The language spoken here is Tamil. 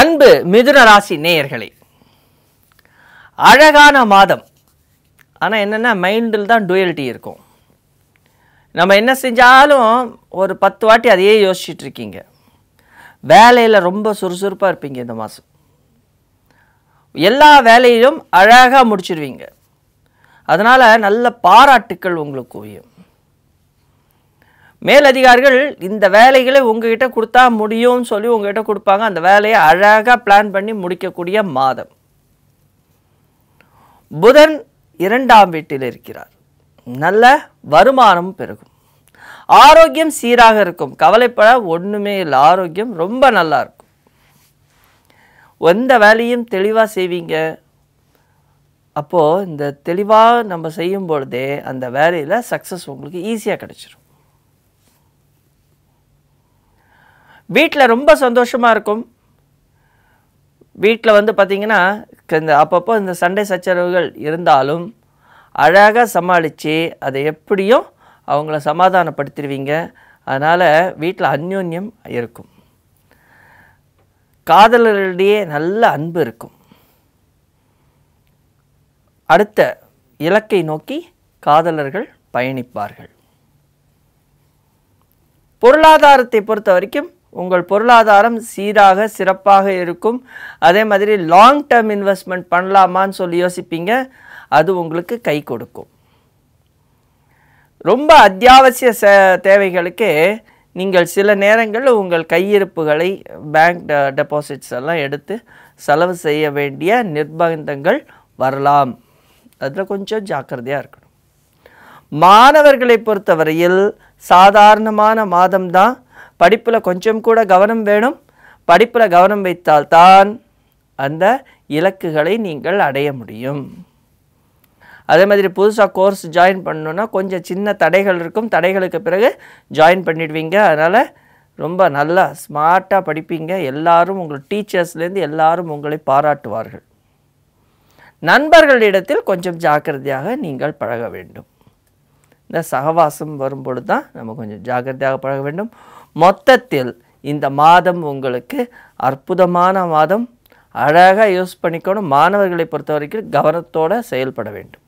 அன்பு மிதுன ராசி நேயர்களே அழகான மாதம் ஆனால் என்னென்னா மைண்டில் தான் டுயல்ட்டி இருக்கும் நம்ம என்ன செஞ்சாலும் ஒரு பத்து வாட்டி அதையே யோசிச்சுட்டு இருக்கீங்க வேலையில் ரொம்ப சுறுசுறுப்பாக இருப்பீங்க இந்த மாதம் எல்லா வேலையிலும் அழகாக முடிச்சிடுவீங்க அதனால் நல்ல பாராட்டுக்கள் உங்களுக்கு ஓயும் மேலதிகாரிகள் இந்த வேலைகளை உங்ககிட்ட கொடுத்தா முடியும்னு சொல்லி உங்ககிட்ட கொடுப்பாங்க அந்த வேலையை அழகாக பிளான் பண்ணி முடிக்கக்கூடிய மாதம் புதன் இரண்டாம் வீட்டில் இருக்கிறார் நல்ல வருமானம் பெருகும் ஆரோக்கியம் சீராக இருக்கும் கவலைப்பட ஒன்றுமே இல்லை ஆரோக்கியம் ரொம்ப நல்லா இருக்கும் எந்த வேலையும் தெளிவாக செய்வீங்க அப்போது இந்த தெளிவாக நம்ம செய்யும் பொழுதே அந்த வேலையில் சக்ஸஸ் உங்களுக்கு ஈஸியாக கிடச்சிரும் வீட்டில் ரொம்ப சந்தோஷமாக இருக்கும் வீட்டில் வந்து பார்த்திங்கன்னா இந்த அப்பப்போ இந்த சண்டை சச்சரவுகள் இருந்தாலும் அழகாக சமாளித்து அதை எப்படியும் அவங்கள சமாதானப்படுத்திடுவீங்க அதனால் வீட்டில் அந்யோன்யம் இருக்கும் காதலர்களிடையே நல்ல அன்பு இருக்கும் அடுத்த இலக்கை நோக்கி காதலர்கள் பயணிப்பார்கள் பொருளாதாரத்தை பொறுத்த வரைக்கும் உங்கள் பொருளாதாரம் சீராக சிறப்பாக இருக்கும் அதே மாதிரி லாங் டேர்ம் இன்வெஸ்ட்மெண்ட் பண்ணலாமான்னு சொல்லி யோசிப்பீங்க அது உங்களுக்கு கை கொடுக்கும் ரொம்ப அத்தியாவசிய தேவைகளுக்கு நீங்கள் சில நேரங்களில் உங்கள் கையிருப்புகளை பேங்க் டெபாசிட்ஸ் எல்லாம் எடுத்து செலவு செய்ய வேண்டிய நிர்பந்தங்கள் வரலாம் அதில் கொஞ்சம் ஜாக்கிரதையாக இருக்கணும் மாணவர்களை பொறுத்தவரையில் சாதாரணமான மாதம்தான் படிப்பில் கொஞ்சம் கூட கவனம் வேணும் படிப்பில் கவனம் வைத்தால்தான் அந்த இலக்குகளை நீங்கள் அடைய முடியும் அதே மாதிரி புதுசாக கோர்ஸ் ஜாயின் பண்ணணுன்னா கொஞ்சம் சின்ன தடைகள் இருக்கும் தடைகளுக்கு பிறகு ஜாயின் பண்ணிடுவீங்க அதனால் ரொம்ப நல்லா ஸ்மார்ட்டாக படிப்பீங்க எல்லாரும் உங்கள் டீச்சர்ஸ்லேருந்து எல்லாரும் உங்களை பாராட்டுவார்கள் நண்பர்களிடத்தில் கொஞ்சம் ஜாக்கிரதையாக நீங்கள் பழக வேண்டும் இந்த சகவாசம் வரும்பொழுது தான் நம்ம கொஞ்சம் ஜாக்கிரதையாக பழக வேண்டும் மொத்தத்தில் இந்த மாதம் உங்களுக்கு அற்புதமான மாதம் அழகாக யூஸ் பண்ணிக்கணும் மாணவர்களை பொறுத்த வரைக்கும் கவனத்தோடு செயல்பட வேண்டும்